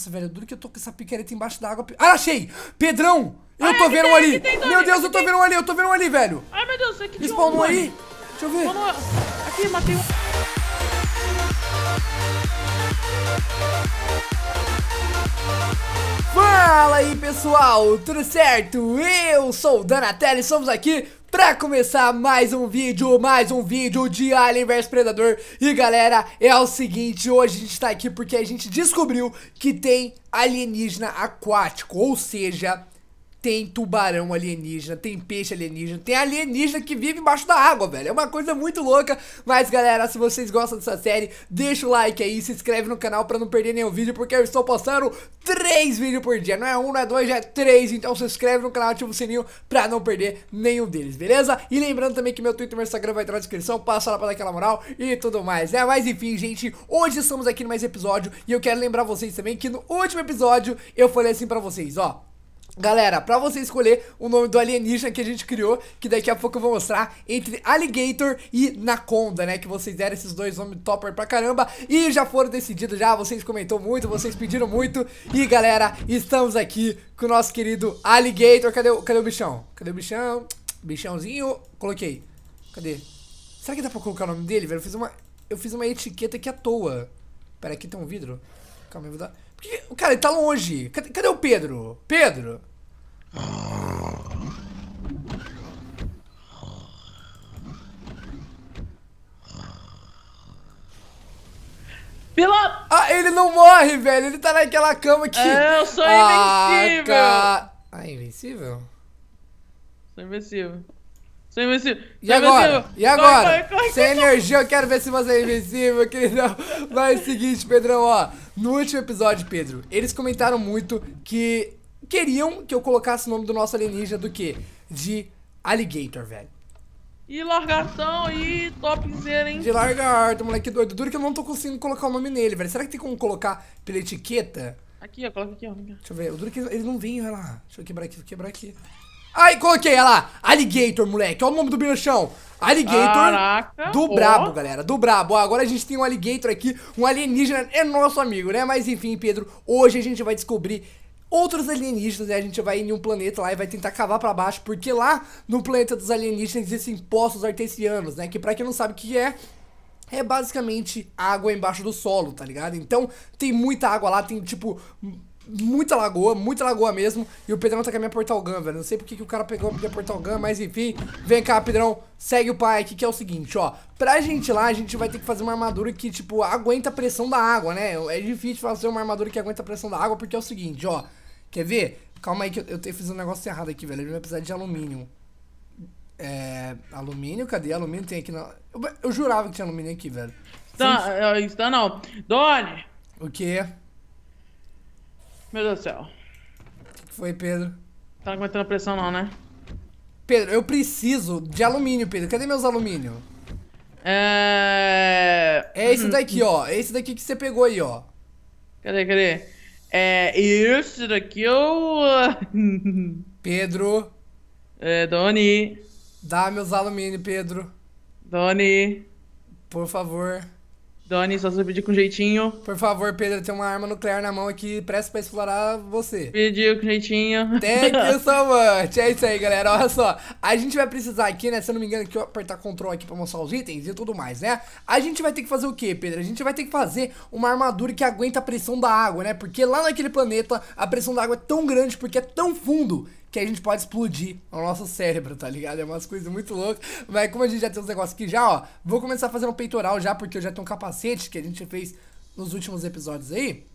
Nossa, velho, é duro que eu tô com essa picareta embaixo da água. Ah, achei! Pedrão! Eu tô vendo tem, ali! Tem, meu Deus, eu tô tem. vendo um ali, eu tô vendo um ali, velho! Ai, meu Deus, aqui Spawnou um, aí? Deixa eu ver. Spawnou... Aqui, matei um. Fala aí pessoal, tudo certo? Eu sou o Danatelli e estamos aqui Pra começar mais um vídeo, mais um vídeo de Alien vs Predador E galera, é o seguinte, hoje a gente tá aqui porque a gente descobriu que tem alienígena aquático Ou seja, tem tubarão alienígena, tem peixe alienígena, tem alienígena que vive embaixo da água, velho. É uma coisa muito louca. Mas, galera, se vocês gostam dessa série, deixa o like aí, se inscreve no canal pra não perder nenhum vídeo, porque eu estou postando três vídeos por dia. Não é um, não é dois, já é três. Então se inscreve no canal, ativa o sininho pra não perder nenhum deles, beleza? E lembrando também que meu Twitter e meu Instagram vai estar na descrição, passa lá pra dar aquela moral e tudo mais, né? Mas enfim, gente, hoje estamos aqui no mais episódio e eu quero lembrar vocês também que no último episódio eu falei assim pra vocês, ó Galera, pra você escolher o nome do alienígena que a gente criou, que daqui a pouco eu vou mostrar, entre Alligator e Naconda, né? Que vocês deram esses dois nomes topper pra caramba e já foram decididos já, vocês comentou muito, vocês pediram muito. E galera, estamos aqui com o nosso querido Alligator. Cadê o, cadê o bichão? Cadê o bichão? Bichãozinho, coloquei. Cadê? Será que dá pra colocar o nome dele, velho? Eu fiz uma, eu fiz uma etiqueta aqui à toa. Pera, aqui tem um vidro. Calma, eu vou dar... Cara, ele tá longe. Cadê, cadê o Pedro? Pedro? Pila! Ah, ele não morre, velho. Ele tá naquela cama aqui. É, eu sou ah, invencível. Ca... Ah, invencível? Sou invencível. Sou invencível. E sou agora? Invencível. E agora? Corre, corre, corre, Sem energia, eu quero ver se você é invencível, queridão. Mas é o seguinte, Pedrão, ó. No último episódio, Pedro, eles comentaram muito que queriam que eu colocasse o nome do nosso alienígena do quê? De Alligator, velho. E largação e topzera, hein? De largato, moleque doido. Duro que eu não tô conseguindo colocar o nome nele, velho. Será que tem como colocar pela etiqueta? Aqui, ó, coloca aqui, ó. Deixa eu ver. O duro é que ele não vem, olha lá. Deixa eu quebrar aqui, vou quebrar aqui. Aí, coloquei, é? olha lá. Alligator, moleque. Olha o nome do bicho Alligator Caraca, do brabo, galera, do brabo. Ó, agora a gente tem um alligator aqui, um alienígena é nosso amigo, né? Mas enfim, Pedro, hoje a gente vai descobrir outros alienígenas, né? A gente vai em um planeta lá e vai tentar cavar para baixo, porque lá no planeta dos alienígenas existem poços artesianos, né? Que para quem não sabe o que é, é basicamente água embaixo do solo, tá ligado? Então tem muita água lá, tem tipo muita lagoa, muita lagoa mesmo. E o Pedrão tá com a minha Portal Gun, velho. Não sei porque que o cara pegou a minha Portal Gun, mas enfim. Vem cá, Pedrão. Segue o pai aqui, que é o seguinte, ó. Pra gente lá, a gente vai ter que fazer uma armadura que, tipo, aguenta a pressão da água, né? É difícil fazer uma armadura que aguenta a pressão da água, porque é o seguinte, ó. Quer ver? Calma aí que eu, eu fiz um negócio errado aqui, velho. gente vai precisar de alumínio. É... Alumínio? Cadê? Alumínio tem aqui na... Eu, eu jurava que tinha alumínio aqui, velho. Está, Sempre... É, está não. Doni! O quê? Meu Deus do céu. O que foi, Pedro? Tá aguentando a pressão não, né? Pedro, eu preciso de alumínio, Pedro. Cadê meus alumínio? É... É esse daqui, ó. É esse daqui que você pegou aí, ó. Cadê, cadê? É... Isso daqui ó. É Pedro. É, Doni. Dá meus alumínio, Pedro. Doni. Por favor. Dani, só eu pedir com jeitinho. Por favor, Pedro, tem uma arma nuclear na mão aqui, presta pra explorar você. Pediu com jeitinho. Thank you so much. É isso aí, galera. Olha só. A gente vai precisar aqui, né? Se eu não me engano, que eu apertar Ctrl aqui pra mostrar os itens e tudo mais, né? A gente vai ter que fazer o quê, Pedro? A gente vai ter que fazer uma armadura que aguenta a pressão da água, né? Porque lá naquele planeta, a pressão da água é tão grande porque é tão fundo que a gente pode explodir o nosso cérebro, tá ligado? É umas coisas muito loucas. Mas como a gente já tem uns negócios aqui já, ó, vou começar a fazer um peitoral já, porque eu já tenho um capacete que a gente fez nos últimos episódios aí.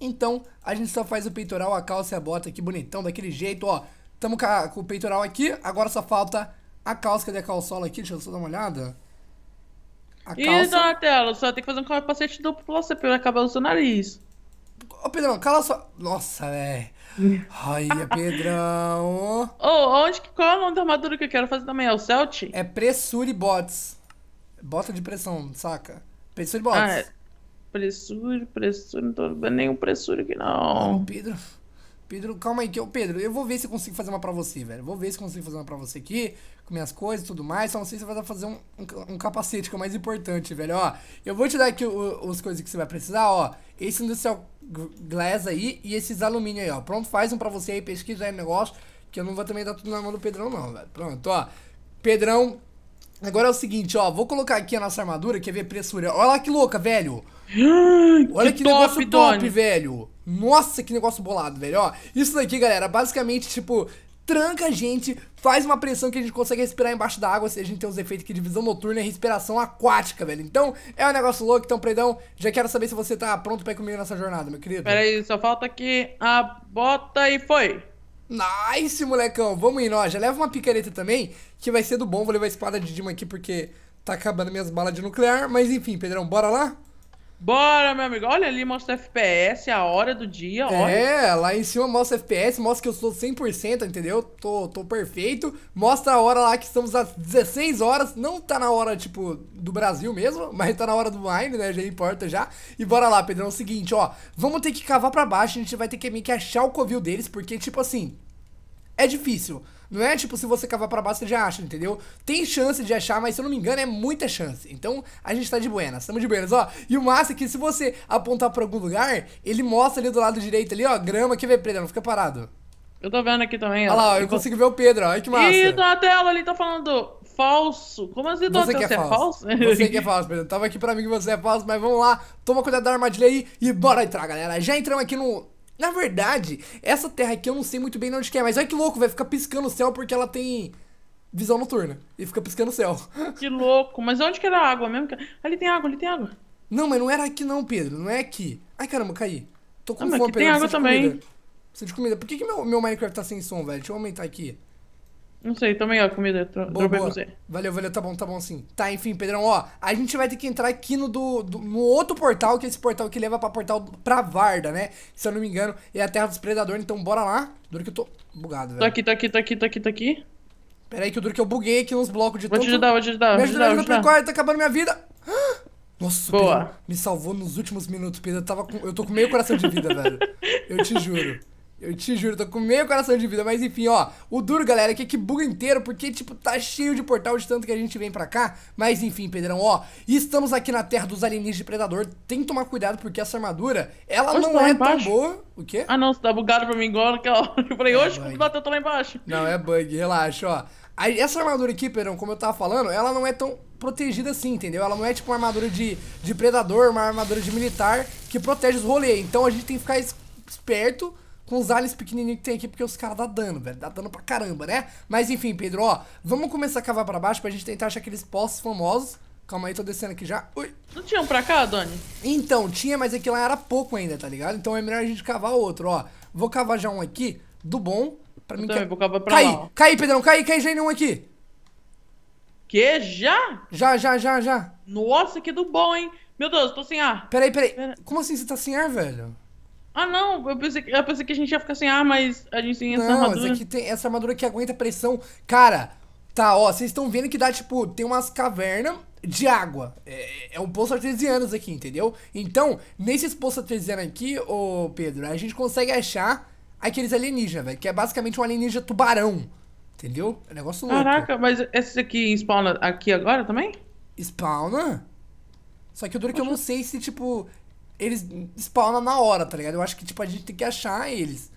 Então, a gente só faz o peitoral, a calça e a bota aqui bonitão, daquele jeito, ó. Tamo com, a, com o peitoral aqui, agora só falta a calça, cadê a calçola aqui? Deixa eu só dar uma olhada. A calça... Ih, Donatello, só tem que fazer um capacete duplo pra você, pra ele acabar o seu nariz. Ô, Pedrão, cala sua. Nossa, velho. É. Ai, é Pedrão. Ô, oh, onde que qual é o nome da armadura que eu quero fazer também? É o Celt? É Pressure Bots. Bota de pressão, saca? Pressure Bots. Ah, é. Pressure, pressure, não tô vendo nenhum pressure aqui, não. Não, Pedro. Pedro, calma aí que eu. Pedro, eu vou ver se eu consigo fazer uma pra você, velho. Vou ver se eu consigo fazer uma pra você aqui, com minhas coisas e tudo mais. Só não sei se você vai fazer um, um, um, capacete, que é o mais importante, velho. Ó, eu vou te dar aqui o, as coisas que você vai precisar, ó. Esse industrial glass aí e esses alumínio aí, ó. Pronto, faz um pra você aí, pesquisa aí o negócio. Que eu não vou também dar tudo na mão do Pedrão, não, velho. Pronto, ó. Pedrão. Agora é o seguinte, ó. Vou colocar aqui a nossa armadura, quer ver pressura. Olha lá que louca, velho. Olha que, que top, negócio top, Doni. velho. Nossa, que negócio bolado, velho. Ó, isso daqui, galera, basicamente, tipo, tranca a gente, faz uma pressão que a gente consegue respirar embaixo da água, se a gente tem os efeitos aqui de visão noturna e respiração aquática, velho. Então, é um negócio louco, então, Predão, já quero saber se você tá pronto pra ir comigo nessa jornada, meu querido. Pera aí, só falta aqui a bota e foi. Nice, molecão. Vamos ir, ó. Já leva uma picareta também, que vai ser do bom. Vou levar a espada de Dima aqui, porque tá acabando minhas balas de nuclear. Mas enfim, Pedrão, bora lá? Bora, meu amigo. Olha ali, mostra FPS, a hora do dia, olha. É, lá em cima mostra FPS, mostra que eu sou 100%, entendeu? Tô, tô perfeito. Mostra a hora lá que estamos às 16 horas. Não tá na hora, tipo, do Brasil mesmo, mas tá na hora do Mine, né? Já importa já. E bora lá, Pedrão. É o seguinte, ó. Vamos ter que cavar pra baixo, a gente vai ter que meio que achar o covil deles, porque, tipo assim, é difícil. Não é tipo, se você cavar para baixo, você já acha, entendeu? Tem chance de achar, mas se eu não me engano, é muita chance. Então, a gente tá de buenas, estamos de buenas, ó. E o massa é que se você apontar para algum lugar, ele mostra ali do lado direito ali, ó, grama que ver Pedro, não fica parado. Eu tô vendo aqui também. Olha lá, ó, eu, consigo ver o Pedro, olha que massa. Ih, na tela ali tá falando falso. Como assim, Você, que é, você é falso? é falso? Você que é falso, Pedro. Tava aqui pra mim que você é falso, mas vamos lá. Toma cuidado da armadilha aí e bora entrar, galera. Já entramos aqui no na verdade, essa terra aqui eu não sei muito bem onde que é, mas olha que louco, vai ficar piscando o céu porque ela tem visão noturna e fica piscando o céu. Que louco, mas onde que era a água mesmo? Ali tem água, ali tem água. Não, mas não era aqui não, Pedro, não é aqui. Ai caramba, caí. Tô com não, fome, Pedro, tem água também. Preciso de comida. Por que, que meu, meu Minecraft tá sem som, velho? Deixa eu aumentar aqui. Não sei, também, ó, comida. Tro boa, boa. você. Valeu, valeu, tá bom, tá bom sim. Tá, enfim, Pedrão, ó, a gente vai ter que entrar aqui no, do, do no outro portal, que é esse portal que leva pra portal pra Varda, né? Se eu não me engano, é a Terra dos Predadores, então bora lá. Duro que eu tô bugado, velho. Tá aqui, tá aqui, tá aqui, tá aqui, tá aqui. Pera aí que o Duro que eu buguei aqui nos blocos de vou Vou te ajudar, vou te ajudar. Me ajudar, ajuda, ajuda, ajuda. tá acabando minha vida. Nossa, Boa. Pedro, me salvou nos últimos minutos, Pedro. Eu, tava com... eu tô com meio coração de vida, velho. Eu te juro. Eu te juro, tô com meio coração de vida, mas enfim, ó, o duro, galera, que é que buga inteiro, porque, tipo, tá cheio de portal de tanto que a gente vem pra cá, mas enfim, Pedrão, ó, estamos aqui na terra dos alienígenas de Predador, tem que tomar cuidado, porque essa armadura, ela hoje não tá é tão boa... O quê? Ah, não, você tá bugado pra mim igual naquela hora, eu falei, hoje, é como bateu, tô lá embaixo. Não, é bug, relaxa, ó. Aí, essa armadura aqui, Pedrão, como eu tava falando, ela não é tão protegida assim, entendeu? Ela não é tipo uma armadura de, de predador, uma armadura de militar que protege os rolês, então a gente tem que ficar esperto com os aliens pequenininhos que tem aqui, porque os caras dá dano, velho. Dá dano pra caramba, né? Mas enfim, Pedro, ó, vamos começar a cavar pra baixo pra gente tentar achar aqueles poços famosos. Calma aí, tô descendo aqui já. Ui. Não tinha um pra cá, Doni? Então, tinha, mas aqui lá era pouco ainda, tá ligado? Então é melhor a gente cavar outro, ó. Vou cavar já um aqui, do bom. Pra eu mim também, ca... É- vou cavar pra lá. Ó. Cai, Pedrão, cai, cai, já em um aqui. Que? Já? Já, já, já, já. Nossa, que do bom, hein? Meu Deus, tô sem ar. Peraí, peraí. Pera... Como assim você tá sem ar, velho? Ah, não, eu pensei, que, eu pensei que a gente ia ficar sem ar, mas a gente tem essa armadura. Não, mas é que tem essa armadura que aguenta pressão. Cara, tá, ó, vocês estão vendo que dá, tipo, tem umas cavernas de água. É, é, um poço artesiano aqui, entendeu? Então, nesses poços artesianos aqui, ô Pedro, a gente consegue achar aqueles alienígenas, velho, que é basicamente um alienígena tubarão. Entendeu? É um negócio louco. Caraca, mas esse aqui spawna aqui agora também? Spawna? Só que o duro é que eu não sei se, tipo, eles spawnam na hora, tá ligado? Eu acho que, tipo, a gente tem que achar eles.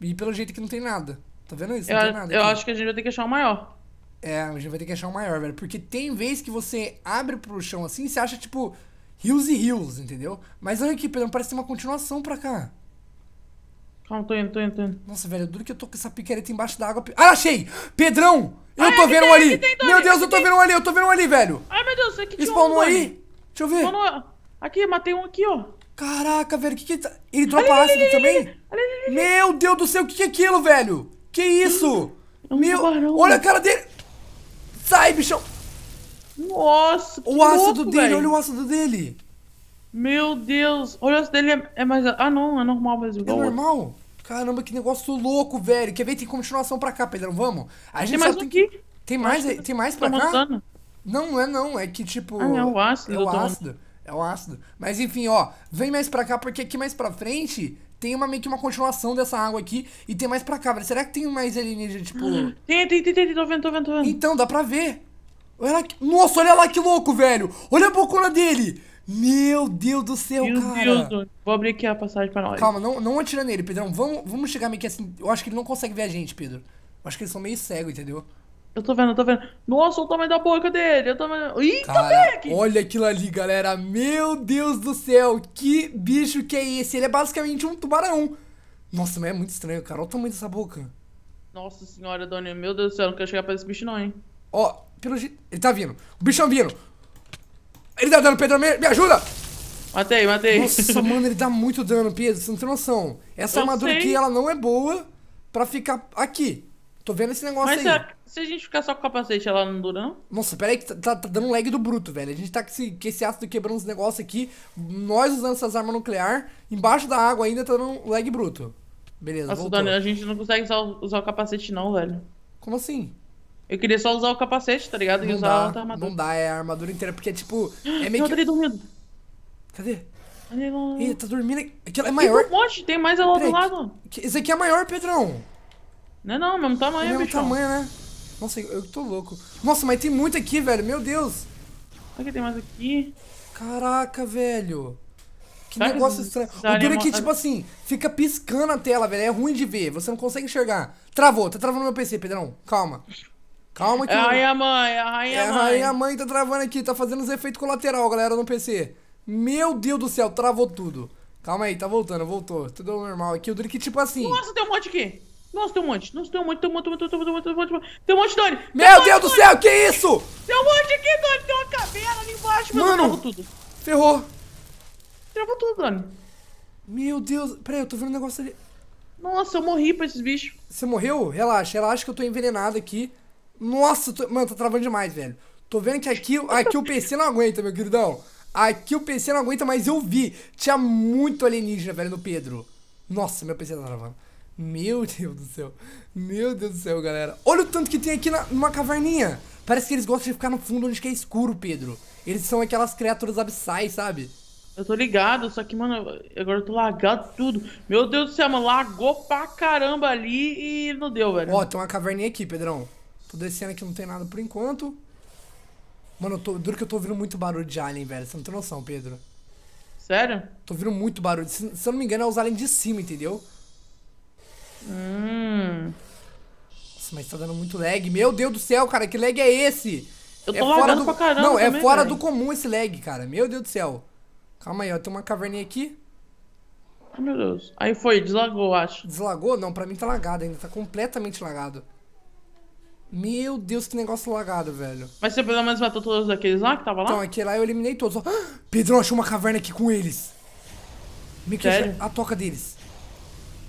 E pelo jeito que não tem nada. Tá vendo isso? Não tem nada. Eu aqui. acho que a gente vai ter que achar o um maior. É, a gente vai ter que achar o um maior, velho. Porque tem vez que você abre pro chão assim, e você acha, tipo, rios e rios, entendeu? Mas olha aqui, Pedro, parece ter uma continuação pra cá. Calma, tô indo, tô indo, tô indo. Nossa, velho, é duro que eu tô com essa piqueta embaixo da água. Ah, achei! Pedrão! Eu tô vendo tem, ali! Tem, meu Deus, eu tô tem. vendo um ali, eu tô vendo um ali, velho! Ai, meu Deus, aqui tinha Spawnou um, aí? Deixa eu ver. Spawnou... Aqui, matei um aqui, ó. Caraca, velho, o que que... Ele, tá... ele dropa ácido também? Meu Deus do céu, o que que é aquilo, velho? Que isso? É um Meu... Tubarão, olha a cara dele! Sai, bichão! Nossa, que O ácido louco, dele, olha o ácido dele! Meu Deus! Olha, o ácido dele é, é mais... Ah, não, é normal, mas igual. É normal? Caramba, que negócio louco, velho. Quer ver? Tem continuação pra cá, Pedrão. Vamos? A gente tem mais tem... Tem mais, tem mais tá pra cá? Não, não é não. É que, tipo... Ah, não, é o ácido. É o ácido. Tomando. É um ácido. Mas enfim, ó, vem mais pra cá, porque aqui mais pra frente tem uma, meio que uma continuação dessa água aqui e tem mais pra cá. Velho. Será que tem mais alienígena, tipo... Uhum. Tem, tem, tem, tem, tô vendo, tô vendo, tô vendo. Então, dá pra ver. Olha nossa, olha lá que louco, velho. Olha a bocona dele. Meu Deus do céu, Meu cara. Meu Deus do... Vou abrir aqui a passagem pra nós. Calma, não, não atira nele, Pedrão. Vamos, vamos chegar meio que assim... Eu acho que ele não consegue ver a gente, Pedro. Eu acho que eles são meio cegos, entendeu? Eu tô vendo, eu tô vendo. Nossa, olha o tamanho da boca dele. Eu tô vendo. Ih, tá Cara, Beck! Olha aquilo ali, galera. Meu Deus do céu. Que bicho que é esse? Ele é basicamente um tubarão. Nossa, mas é muito estranho, cara. Olha o tamanho dessa boca. Nossa senhora, Dona. Meu Deus do céu, eu não quero chegar pra esse bicho, não, hein? Ó, oh, pelo jeito. Ele tá vindo. O bichão vindo. Ele dá tá dano, Pedro. Me, me ajuda! Matei, matei. Nossa, mano, ele dá tá muito dano, Pedro. Você não tem noção. Essa eu armadura sei. aqui, ela não é boa pra ficar aqui. Tô vendo esse negócio Mas aí. Mas é se a gente ficar só com capacete, ela não dura, não? Nossa, aí que tá, tá, tá dando um lag do bruto, velho. A gente tá com esse, com esse ácido quebrando os negócios aqui. Nós usando essas armas nuclear. Embaixo da água ainda tá dando um lag bruto. Beleza, Nossa, voltou. a gente não consegue usar, usar o capacete não, velho. Como assim? Eu queria só usar o capacete, tá ligado? Não e usar dá, a outra armadura. Não dá, é a armadura inteira, porque tipo... É meio Eu que... dormindo. Cadê? Ih, tá dormindo. Aquela é maior. Tem um monte, tem mais ela do lado. Esse aqui é maior, Pedrão. Não, é não, mesmo tamanho, é mesmo bichão. tamanho, né? Nossa, eu, eu tô louco. Nossa, mas tem muito aqui, velho. Meu Deus. Será que tem mais aqui? Caraca, velho. Que Será negócio que estranho. O duro é que, tipo assim, fica piscando a tela, velho. É ruim de ver. Você não consegue enxergar. Travou, tá travando meu PC, Pedrão. Calma. Calma aqui. É a rainha mãe, é a rainha é mãe. É a rainha mãe tá travando aqui. Tá fazendo os efeitos colateral, galera, no PC. Meu Deus do céu, travou tudo. Calma aí, tá voltando, voltou. Tudo normal aqui. O duro é que, tipo assim... Nossa, tem um monte aqui. Nossa, tem um monte. Nossa, tem um monte, tem um monte, tem um monte, tem um monte, tem um monte, tem um monte. Tem um monte, Dani. Meu Deus do céu, que isso? Tem um monte aqui, Dani. Tem uma caveira ali embaixo. Mano, tudo. ferrou. Travou tudo, Dani. Meu Deus. Peraí, eu tô vendo um negócio ali. Nossa, eu morri pra esses bichos. Você morreu? Relaxa, relaxa que eu tô envenenado aqui. Nossa, tô... mano, tá travando demais, velho. Tô vendo que aqui, aqui o PC não aguenta, meu queridão. Aqui o PC não aguenta, mas eu vi. Tinha muito alienígena, velho, no Pedro. Nossa, meu PC tá travando. Meu Deus do céu. Meu Deus do céu, galera. Olha o tanto que tem aqui na, numa caverninha. Parece que eles gostam de ficar no fundo onde que é escuro, Pedro. Eles são aquelas criaturas abissais, sabe? Eu tô ligado, só que, mano, agora eu tô lagado tudo. Meu Deus do céu, mano, lagou pra caramba ali e não deu, velho. Ó, tem uma caverninha aqui, Pedrão. Tô descendo aqui, não tem nada por enquanto. Mano, eu tô, duro que eu tô ouvindo muito barulho de alien, velho. Você não tem noção, Pedro. Sério? Tô ouvindo muito barulho. Se, se eu não me engano, é os aliens de cima, entendeu? Hum. Nossa, mas tá dando muito lag. Meu Deus do céu, cara, que lag é esse? Eu é tô é fora do... pra caramba. Não, é fora do comum esse lag, cara. Meu Deus do céu. Calma aí, ó. Tem uma caverninha aqui. Ai, meu Deus. Aí foi, deslagou, acho. Deslagou? Não, pra mim tá lagado ainda. Tá completamente lagado. Meu Deus, que negócio lagado, velho. Mas você pelo menos matou todos aqueles lá que tava lá? Então, aquele lá eu eliminei todos. Ah, Pedrão achou uma caverna aqui com eles. Me Sério? a toca deles.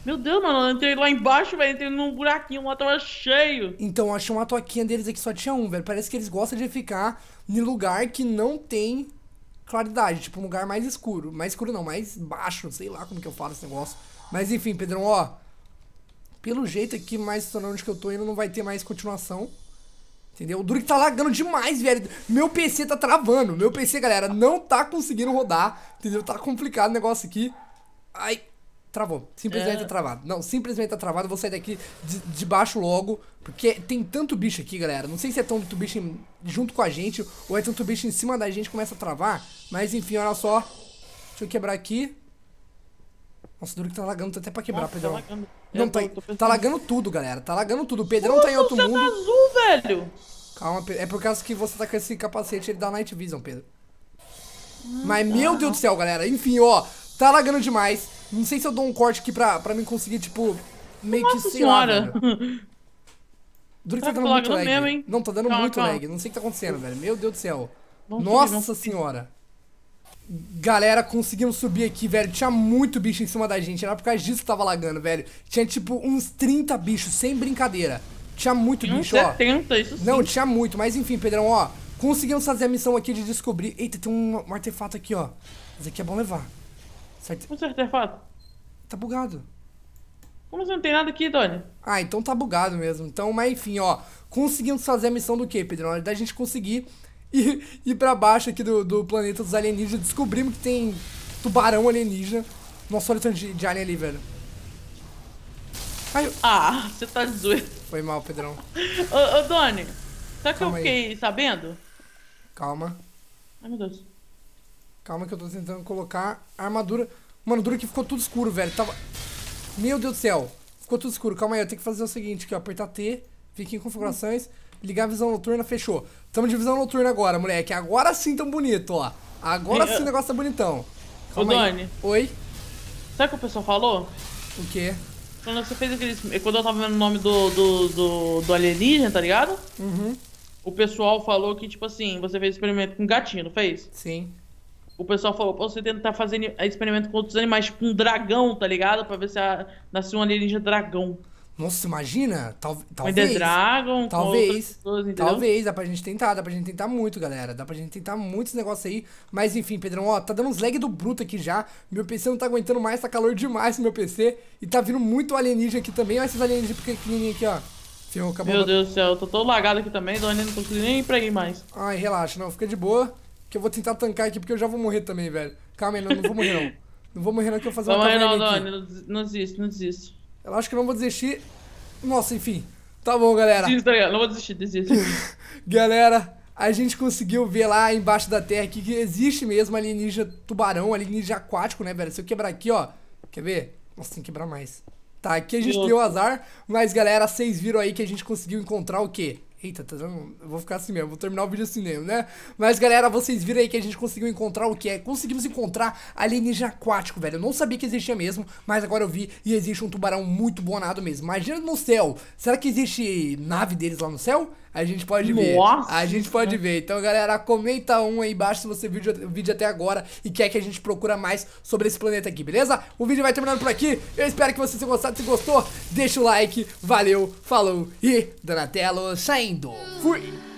Meu Deus, mano, eu entrei lá embaixo, velho, entrei num buraquinho, lá tava é cheio. Então, achei uma toquinha deles aqui, só tinha um, velho. Parece que eles gostam de ficar em lugar que não tem claridade, tipo um lugar mais escuro. Mais escuro não, mais baixo, sei lá como que eu falo esse negócio. Mas enfim, Pedrão, ó. Pelo jeito aqui, mais pra onde que eu tô indo, não vai ter mais continuação. Entendeu? O duro que tá lagando demais, velho. Meu PC tá travando. Meu PC, galera, não tá conseguindo rodar. Entendeu? Tá complicado o negócio aqui. Ai, travou. Simplesmente é. tá travado. Não, simplesmente tá travado. Eu vou sair daqui de, de, baixo logo. Porque tem tanto bicho aqui, galera. Não sei se é tanto bicho em, junto com a gente ou é tanto bicho em cima da gente começa a travar. Mas enfim, olha só. Deixa eu quebrar aqui. Nossa, duro que tá lagando tá até pra quebrar, Nossa, tá Pedrão. Tá lagando. Não, tá, tá lagando tudo, galera. Tá lagando tudo. O Pedrão Como tá em outro tá mundo. Tá azul, velho. Calma, é por causa que você tá com esse capacete, ele dá Night Vision, Pedro. Ah, mas, meu tá. Deus do céu, galera. Enfim, ó. Tá lagando demais. Não sei se eu dou um corte aqui pra, pra mim conseguir, tipo, meio que senhora. lá, Duro que tá, tá dando muito lag. Mesmo, hein? Não, tá dando calma, muito calma. lag. Não sei o que tá acontecendo, velho. Meu Deus do céu. Vamos Nossa subir, senhora. Galera, conseguimos subir aqui, velho. Tinha muito bicho em cima da gente. Era por causa disso que tava lagando, velho. Tinha tipo uns 30 bichos, sem brincadeira. Tinha muito tinha bicho, uns 70, ó. Isso sim. Não, tinha muito, mas enfim, Pedrão, ó. Conseguimos fazer a missão aqui de descobrir. Eita, tem um, um artefato aqui, ó. Mas aqui é bom levar. Sai de... artefato? É tá bugado. Como você assim não tem nada aqui, Tony? Ah, então tá bugado mesmo. Então, mas enfim, ó. Conseguimos fazer a missão do quê, Pedro? Na verdade, a gente conseguir ir, ir pra baixo aqui do, do planeta dos alienígenas. Descobrimos que tem tubarão alienígena. Nossa, olha o tanto de, de alien ali, velho. Ai, eu... Ah, você tá zoando. Foi mal, Pedrão. ô, ô, Doni, sabe que eu fiquei aí. sabendo? Calma. Ai, meu Deus. Calma que eu tô tentando colocar a armadura. Mano, duro que ficou tudo escuro, velho. Tava... Meu Deus do céu. Ficou tudo escuro. Calma aí, eu tenho que fazer o seguinte aqui, ó. Apertar T, fica em configurações, ligar a visão noturna, fechou. Tamo de visão noturna agora, moleque. Agora sim tão bonito, ó. Agora eu... sim o negócio tá bonitão. Calma Ô, aí. Dani. Oi? Sabe o que o pessoal falou? O quê? Quando você fez aqueles... É quando eu tava vendo o nome do, do, do, do alienígena, tá ligado? Uhum. O pessoal falou que, tipo assim, você fez experimento com gatinho, não fez? Sim o pessoal falou, você tentar tá fazer experimento com outros animais, tipo um dragão, tá ligado? Pra ver se a, nasceu um alienígena dragão. Nossa, imagina? Tal, talvez. é Dragon, talvez. Pessoas, talvez, dá pra gente tentar, dá pra gente tentar muito, galera. Dá pra gente tentar muito esse negócio aí. Mas enfim, Pedrão, ó, tá dando uns lag do bruto aqui já. Meu PC não tá aguentando mais, tá calor demais meu PC. E tá vindo muito alienígena aqui também. Olha esses alienígenas pequenininhos aqui, ó. Ferrou, acabou. Meu Deus do céu, eu tô todo lagado aqui também, não consegui nem ir pra ir mais. Ai, relaxa, não, fica de boa que eu vou tentar tancar aqui porque eu já vou morrer também, velho. Calma aí, não, não vou morrer não. Não vou morrer não que eu vou fazer Vamos uma caverna não, aqui. Não, não desisto, não desisto. Eu acho que não vou desistir. Nossa, enfim. Tá bom, galera. Desista, não vou desistir, desista. galera, a gente conseguiu ver lá embaixo da terra que existe mesmo alienígena tubarão, alienígena aquático, né, velho? Se eu quebrar aqui, ó. Quer ver? Nossa, tem que quebrar mais. Tá, aqui a gente Nossa. deu azar, mas galera, vocês viram aí que a gente conseguiu encontrar o quê? Eita, tá dando... Eu vou ficar assim mesmo, vou terminar o vídeo assim mesmo, né? Mas, galera, vocês viram aí que a gente conseguiu encontrar o que é? Conseguimos encontrar alienígena aquático, velho. Eu não sabia que existia mesmo, mas agora eu vi e existe um tubarão muito bonado mesmo. Imagina no céu, será que existe nave deles lá no céu? A gente pode Nossa. ver. A gente pode ver. Então, galera, comenta um aí embaixo se você viu o vídeo até agora e quer que a gente procura mais sobre esse planeta aqui, beleza? O vídeo vai terminando por aqui. Eu espero que vocês tenham gostado. Se gostou, deixa o like. Valeu, falou e Donatello saindo. Fui!